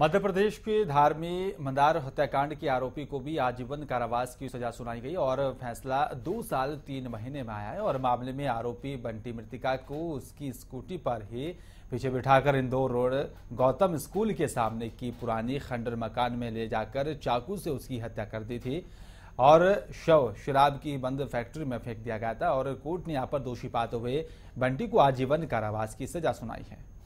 मध्य प्रदेश के धार में मंदार हत्याकांड के आरोपी को भी आजीवन कारावास की सजा सुनाई गई और फैसला दो साल तीन महीने में आया है और मामले में आरोपी बंटी मृतिका को उसकी स्कूटी पर ही पीछे बिठाकर इंदौर रोड गौतम स्कूल के सामने की पुरानी खंडर मकान में ले जाकर चाकू से उसकी हत्या कर दी थी और शव शराब की बंद फैक्ट्री में फेंक दिया गया था और कोर्ट ने यहाँ पर दोषी पाते हुए बंटी को आजीवन कारावास की सजा सुनाई है